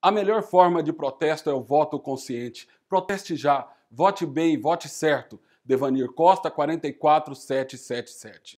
A melhor forma de protesto é o voto consciente. Proteste já, vote bem, vote certo. Devanir Costa 44777.